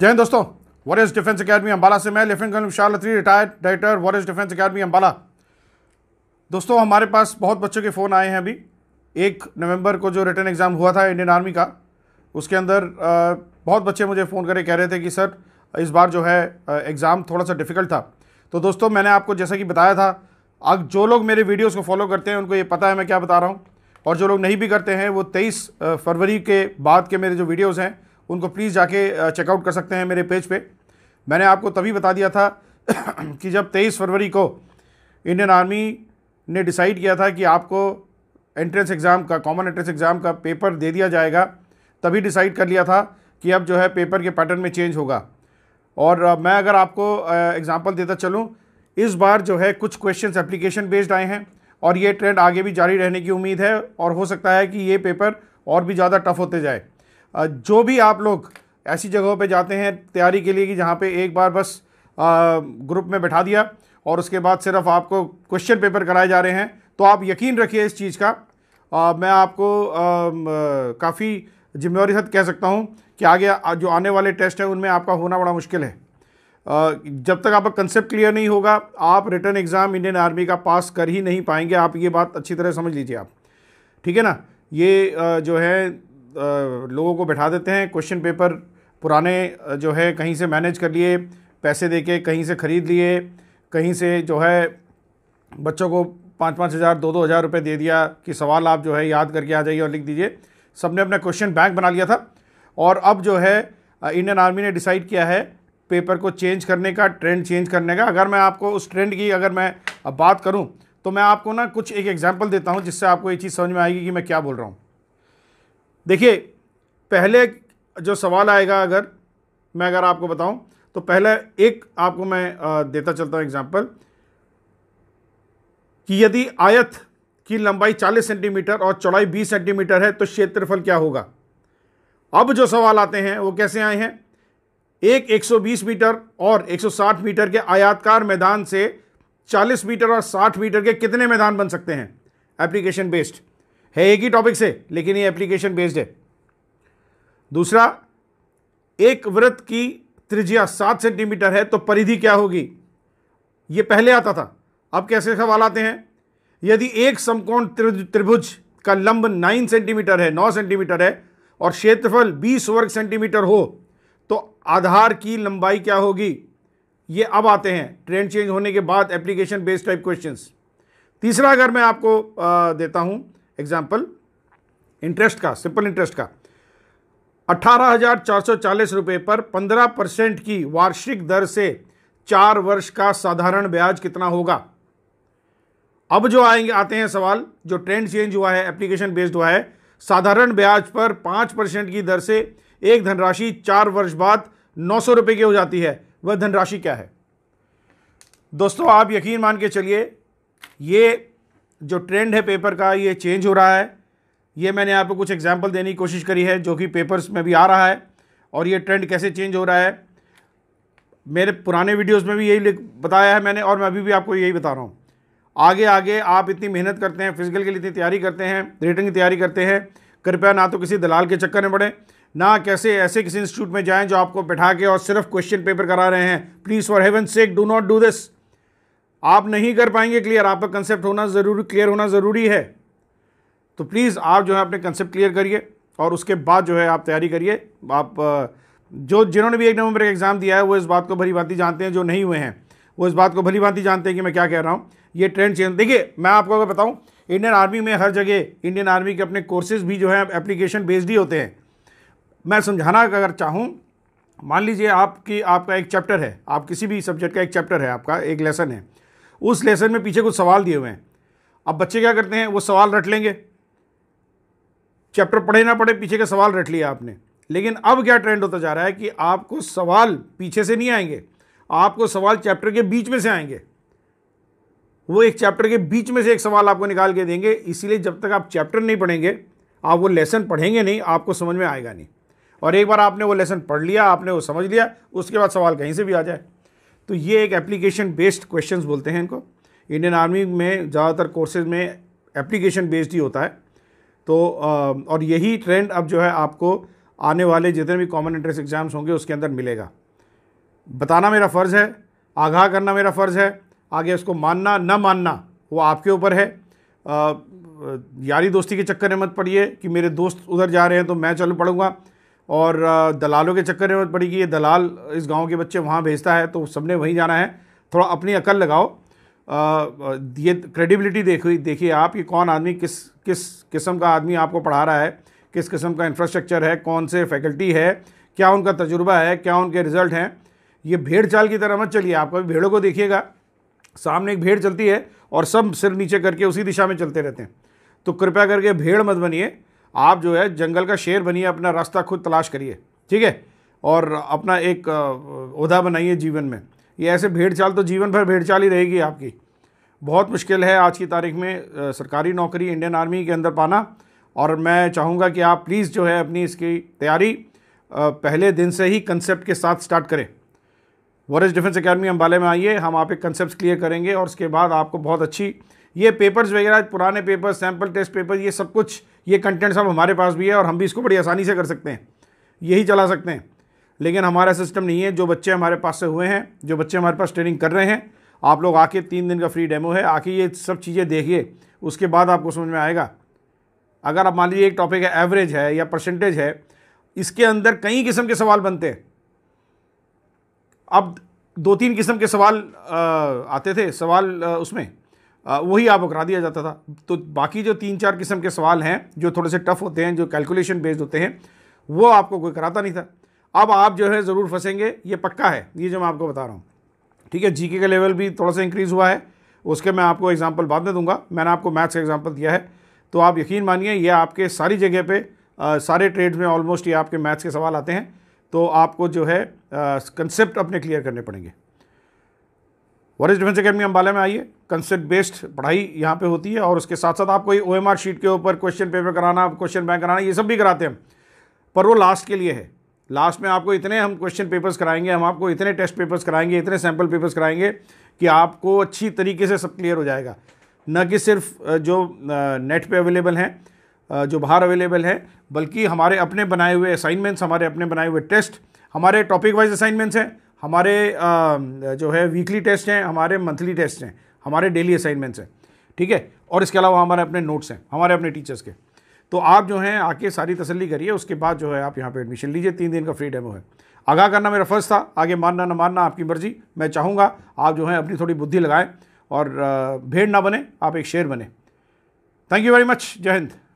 जय दोस्तों warriors defence academy Ambala से मैं lieutenant colonel Vishal Atri retired director warriors defence academy Ambala दोस्तों हमारे पास बहुत बच्चों के फ़ोन आए हैं अभी एक नवंबर को जो रिटर्न एग्ज़ाम हुआ था इंडियन आर्मी का उसके अंदर बहुत बच्चे मुझे फ़ोन करके कह रहे थे कि सर इस बार जो है एग्ज़ाम थोड़ा सा डिफ़िकल्ट था तो दोस्तों मैंने आपको जैसा कि बताया था अब जो लोग मेरे वीडियोज़ को फॉलो करते हैं उनको ये पता है मैं क्या बता रहा हूँ और जो लोग नहीं भी करते हैं वो तेईस फरवरी के बाद के मेरे जो वीडियोज़ हैं उनको प्लीज़ जाके चेकआउट कर सकते हैं मेरे पेज पे मैंने आपको तभी बता दिया था कि जब 23 फरवरी को इंडियन आर्मी ने डिसाइड किया था कि आपको एंट्रेंस एग्ज़ाम का कॉमन एंट्रेंस एग्ज़ाम का पेपर दे दिया जाएगा तभी डिसाइड कर लिया था कि अब जो है पेपर के पैटर्न में चेंज होगा और मैं अगर आपको एग्ज़ाम्पल देता चलूँ इस बार जो है कुछ क्वेश्चन एप्लीकेशन बेस्ड आए हैं और ये ट्रेंड आगे भी जारी रहने की उम्मीद है और हो सकता है कि ये पेपर और भी ज़्यादा टफ होते जाए जो भी आप लोग ऐसी जगहों पे जाते हैं तैयारी के लिए कि जहाँ पे एक बार बस ग्रुप में बैठा दिया और उसके बाद सिर्फ आपको क्वेश्चन पेपर कराए जा रहे हैं तो आप यकीन रखिए इस चीज़ का आ, मैं आपको काफ़ी जिम्मेवारी साथ कह सकता हूँ कि आगे जो आने वाले टेस्ट हैं उनमें आपका होना बड़ा मुश्किल है आ, जब तक आपका कंसेप्ट क्लियर नहीं होगा आप रिटर्न एग्ज़ाम इंडियन आर्मी का पास कर ही नहीं पाएंगे आप ये बात अच्छी तरह समझ लीजिए आप ठीक है ना ये जो है लोगों को बैठा देते हैं क्वेश्चन पेपर पुराने जो है कहीं से मैनेज कर लिए पैसे दे के कहीं से ख़रीद लिए कहीं से जो है बच्चों को पाँच पाँच हज़ार दो दो हज़ार रुपये दे दिया कि सवाल आप जो है याद करके आ जाइए और लिख दीजिए सब ने अपना क्वेश्चन बैंक बना लिया था और अब जो है इंडियन आर्मी ने डिसाइड किया है पेपर को चेंज करने का ट्रेंड चेंज करने का अगर मैं आपको उस ट्रेंड की अगर मैं बात करूं तो मैं आपको ना कुछ एक एग्जांपल देता हूं जिससे आपको ये चीज़ समझ में आएगी कि मैं क्या बोल रहा हूं देखिए पहले जो सवाल आएगा अगर मैं अगर आपको बताऊं तो पहले एक आपको मैं देता चलता हूं एग्जांपल कि यदि आयत की लंबाई 40 सेंटीमीटर और चौड़ाई 20 सेंटीमीटर है तो क्षेत्रफल क्या होगा अब जो सवाल आते हैं वो कैसे आए हैं एक 120 मीटर और 160 मीटर के आयातकार मैदान से 40 मीटर और 60 मीटर के कितने मैदान बन सकते हैं एप्लीकेशन बेस्ड है एक ही टॉपिक से लेकिन ये एप्लीकेशन बेस्ड है दूसरा एक व्रत की त्रिज्या सात सेंटीमीटर है तो परिधि क्या होगी ये पहले आता था अब कैसे सवाल आते हैं यदि एक समकोण त्रिभुज का लंब नाइन सेंटीमीटर है नौ सेंटीमीटर है और क्षेत्रफल बीस वर्ग सेंटीमीटर हो तो आधार की लंबाई क्या होगी ये अब आते हैं ट्रेंड चेंज होने के बाद एप्लीकेशन बेस्ड टाइप क्वेश्चंस तीसरा अगर मैं आपको आ, देता हूं एग्जाम्पल इंटरेस्ट का सिंपल इंटरेस्ट का अठारह हजार चार सौ चालीस पर पंद्रह परसेंट की वार्षिक दर से चार वर्ष का साधारण ब्याज कितना होगा अब जो आएंगे आते हैं सवाल जो ट्रेंड चेंज हुआ है एप्लीकेशन बेस्ड हुआ है साधारण ब्याज पर 5 परसेंट की दर से एक धनराशि चार वर्ष बाद नौ सौ की हो जाती है वह धनराशि क्या है दोस्तों आप यकीन मान के चलिए ये जो ट्रेंड है पेपर का ये चेंज हो रहा है ये मैंने आपको कुछ एग्जाम्पल देने की कोशिश करी है जो कि पेपर्स में भी आ रहा है और ये ट्रेंड कैसे चेंज हो रहा है मेरे पुराने वीडियोस में भी यही बताया है मैंने और मैं अभी भी आपको यही बता रहा हूँ आगे आगे आप इतनी मेहनत करते हैं फिजिकल के लिए इतनी तैयारी करते हैं रिटर्न की तैयारी करते हैं कृपया ना तो किसी दलाल के चक्कर में पड़े ना कैसे ऐसे किसी इंस्टीट्यूट में जाएँ जो आपको बैठा के और सिर्फ क्वेश्चन पेपर करा रहे हैं please for heaven sake do not do this आप नहीं कर पाएंगे क्लियर आपका कंसेप्ट होना ज़रूरी क्लियर होना ज़रूरी है तो प्लीज़ आप जो है अपने कंसेप्ट क्लियर करिए और उसके बाद जो है आप तैयारी करिए आप जो जिन्होंने भी एक नवंबर का एग्ज़ाम दिया है वो इस बात को भली भांति जानते हैं जो नहीं हुए हैं वो इस बात को भली भांति जानते हैं कि मैं क्या कह रहा हूँ ये ट्रेंड चेंज देखिए मैं आपको अगर बताऊँ इंडियन आर्मी में हर जगह इंडियन आर्मी के अपने कोर्सेज भी जो है एप्लीकेशन बेस्ड ही होते हैं मैं समझाना अगर चाहूँ मान लीजिए आपकी आपका एक चैप्टर है आप किसी भी सब्जेक्ट का एक चैप्टर है आपका एक लेसन है उस लेसन में पीछे कुछ सवाल दिए हुए हैं अब बच्चे क्या करते हैं वो सवाल रट लेंगे चैप्टर पढ़े ना पढ़े पीछे के सवाल रट लिया आपने लेकिन अब क्या ट्रेंड होता जा रहा है कि आपको सवाल पीछे से नहीं आएंगे आपको सवाल चैप्टर के बीच में से आएंगे वो एक चैप्टर के बीच में से एक सवाल आपको निकाल के देंगे इसीलिए जब तक आप चैप्टर नहीं पढ़ेंगे आप वो लेसन पढ़ेंगे नहीं आपको समझ में आएगा नहीं और एक बार आपने वो लेसन पढ़ लिया आपने वो समझ लिया उसके बाद सवाल कहीं से भी आ जाए तो ये एक एप्लीकेशन बेस्ड क्वेश्चंस बोलते हैं इनको इंडियन आर्मी में ज़्यादातर कोर्सेज में एप्लीकेशन बेस्ड ही होता है तो और यही ट्रेंड अब जो है आपको आने वाले जितने भी कॉमन एंट्रेंस एग्ज़ाम्स होंगे उसके अंदर मिलेगा बताना मेरा फ़र्ज़ है आगाह करना मेरा फ़र्ज़ है आगे उसको मानना न मानना वो आपके ऊपर है आ, यारी दोस्ती के चक्कर में मत पड़िए कि मेरे दोस्त उधर जा रहे हैं तो मैं चल पढ़ूँगा और दलालों के चक्कर में मत पड़ी कि ये दलाल इस गांव के बच्चे वहाँ भेजता है तो सबने वहीं जाना है थोड़ा अपनी अकल लगाओ ये क्रेडिबिलिटी देखिए देखिए आप कि कौन आदमी किस किस किस्म का आदमी आपको पढ़ा रहा है किस किस्म का इंफ्रास्ट्रक्चर है कौन से फैकल्टी है क्या उनका तजुर्बा है क्या उनके रिजल्ट हैं ये भेड़ चाल की तरह मत चलिए आप कभी भेड़ों को देखिएगा सामने एक भेड़ चलती है और सब सिर नीचे करके उसी दिशा में चलते रहते हैं तो कृपया करके भेड़ मत बनिए आप जो है जंगल का शेर बनिए अपना रास्ता खुद तलाश करिए ठीक है और अपना एक उहदा बनाइए जीवन में ये ऐसे भेड़ चाल तो जीवन भर भेड़ चाल ही रहेगी आपकी बहुत मुश्किल है आज की तारीख में सरकारी नौकरी इंडियन आर्मी के अंदर पाना और मैं चाहूँगा कि आप प्लीज़ जो है अपनी इसकी तैयारी पहले दिन से ही कंसेप्ट के साथ स्टार्ट करें वॉरेज डिफेंस अकेडमी अम्बाले में आइए हम आप एक कंसेप्ट क्लियर करेंगे और उसके बाद आपको बहुत अच्छी ये पेपर्स वगैरह पुराने पेपर सैम्पल टेस्ट पेपर ये सब कुछ ये कंटेंट सब हमारे पास भी है और हम भी इसको बड़ी आसानी से कर सकते हैं यही चला सकते हैं लेकिन हमारा सिस्टम नहीं है जो बच्चे हमारे पास से हुए हैं जो बच्चे हमारे पास ट्रेनिंग कर रहे हैं आप लोग आके तीन दिन का फ्री डेमो है आके ये सब चीज़ें देखिए उसके बाद आपको समझ में आएगा अगर आप मान लीजिए एक टॉपिक है एवरेज है या परसेंटेज है इसके अंदर कई किस्म के सवाल बनते हैं अब दो तीन किस्म के सवाल आते थे सवाल उसमें वही आपको करा दिया जाता था तो बाकी जो तीन चार किस्म के सवाल हैं जो थोड़े से टफ होते हैं जो कैलकुलेशन बेस्ड होते हैं वो आपको कोई कराता नहीं था अब आप जो है ज़रूर फंसेंगे ये पक्का है ये जो मैं आपको बता रहा हूँ ठीक है जीके का लेवल भी थोड़ा सा इंक्रीज़ हुआ है उसके मैं आपको एग्जाम्पल बाद में दूंगा मैंने आपको मैथ्स का एग्जाम्पल दिया है तो आप यकीन मानिए ये आपके सारी जगह पे आ, सारे ट्रेड्स में ऑलमोस्ट ये आपके मैथ्स के सवाल आते हैं तो आपको जो है कंसेप्ट अपने क्लियर करने पड़ेंगे वरिष्ठ डिफेंस अकेडमी अम्बाला में आइए कंसेप्ट बेस्ड पढ़ाई यहाँ पे होती है और उसके साथ साथ आपको ये ओ शीट के ऊपर क्वेश्चन पेपर कराना क्वेश्चन बैंक कराना ये सब भी कराते हैं पर वो लास्ट के लिए है लास्ट में आपको इतने हम क्वेश्चन पेपर्स कराएंगे हम आपको इतने टेस्ट पेपर्स कराएंगे इतने सैम्पल पेपर्स कराएंगे कि आपको अच्छी तरीके से सब क्लियर हो जाएगा न कि सिर्फ जो नेट पर अवेलेबल हैं जो बाहर अवेलेबल हैं बल्कि हमारे अपने बनाए हुए असाइनमेंट्स हमारे अपने बनाए हुए टेस्ट हमारे टॉपिक वाइज असाइनमेंट्स हैं हमारे जो है वीकली टेस्ट हैं हमारे मंथली टेस्ट हैं हमारे डेली असाइनमेंट्स हैं ठीक है और इसके अलावा हमारे अपने नोट्स हैं हमारे अपने टीचर्स के तो आप जो हैं आके सारी तसली करिए उसके बाद जो है आप यहाँ पर एडमिशन लीजिए तीन दिन का फ्री डेमो है आगाह करना मेरा फ़र्ज़ था आगे मानना ना मानना आपकी मर्ज़ी मैं चाहूँगा आप जो है अपनी थोड़ी बुद्धि लगाएं और भेड़ ना बने आप एक शेर बने थैंक यू वेरी मच जय हिंद